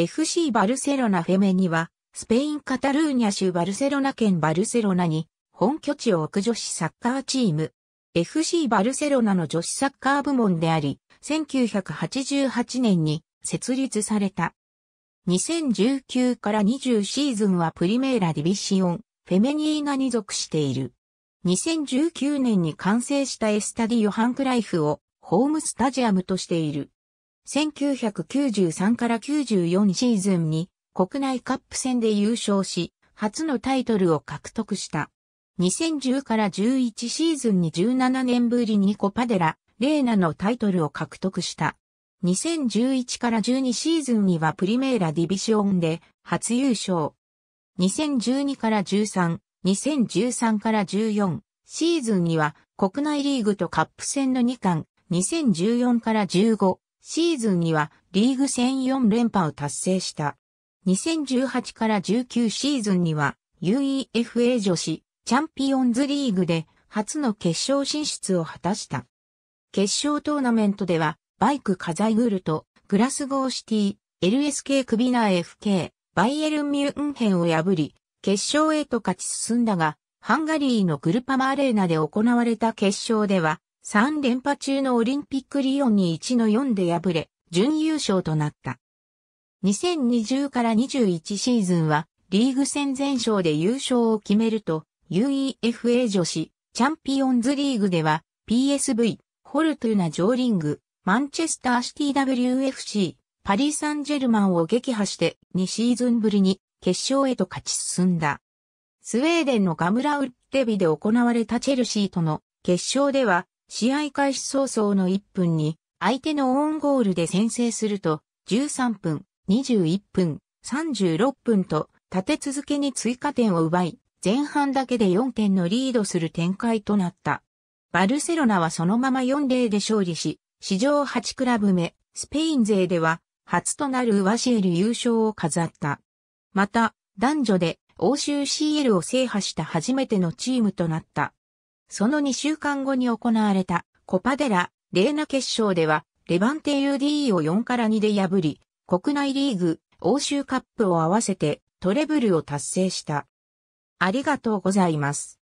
FC バルセロナフェメには、スペイン・カタルーニャ州バルセロナ県バルセロナに、本拠地を置く女子サッカーチーム、FC バルセロナの女子サッカー部門であり、1988年に設立された。2019から20シーズンはプリメーラディビシオン、フェメニーナに属している。2019年に完成したエスタディオハンクライフをホームスタジアムとしている。1993から94シーズンに国内カップ戦で優勝し、初のタイトルを獲得した。2010から11シーズンに17年ぶりにコパデラ、レーナのタイトルを獲得した。2011から12シーズンにはプリメーラディビシオンで初優勝。2012から13、2013から14シーズンには国内リーグとカップ戦の2冠、2014から15、シーズンにはリーグ戦4連覇を達成した。2018から19シーズンには UEFA 女子チャンピオンズリーグで初の決勝進出を果たした。決勝トーナメントではバイクカザイグルト、グラスゴーシティ、LSK クビナー FK、バイエルンミュンヘンを破り、決勝へと勝ち進んだが、ハンガリーのグルパマアレーナで行われた決勝では、3連覇中のオリンピックリオンに1の4で敗れ、準優勝となった。2020から21シーズンは、リーグ戦全勝で優勝を決めると、UEFA 女子、チャンピオンズリーグでは、PSV、ホルトゥナジョーリング、マンチェスターシティ WFC、パリ・サンジェルマンを撃破して2シーズンぶりに決勝へと勝ち進んだ。スウェーデンのガムラウッテビで行われたチェルシーとの決勝では試合開始早々の1分に、相手のオンゴールで先制すると、13分、21分、36分と、立て続けに追加点を奪い、前半だけで4点のリードする展開となった。バルセロナはそのまま4例で勝利し、史上8クラブ目、スペイン勢では、初となるワシエル優勝を飾った。また、男女で欧州 CL を制覇した初めてのチームとなった。その2週間後に行われたコパデラ・レーナ決勝では、レバンテ UDE を4から2で破り、国内リーグ、欧州カップを合わせてトレブルを達成した。ありがとうございます。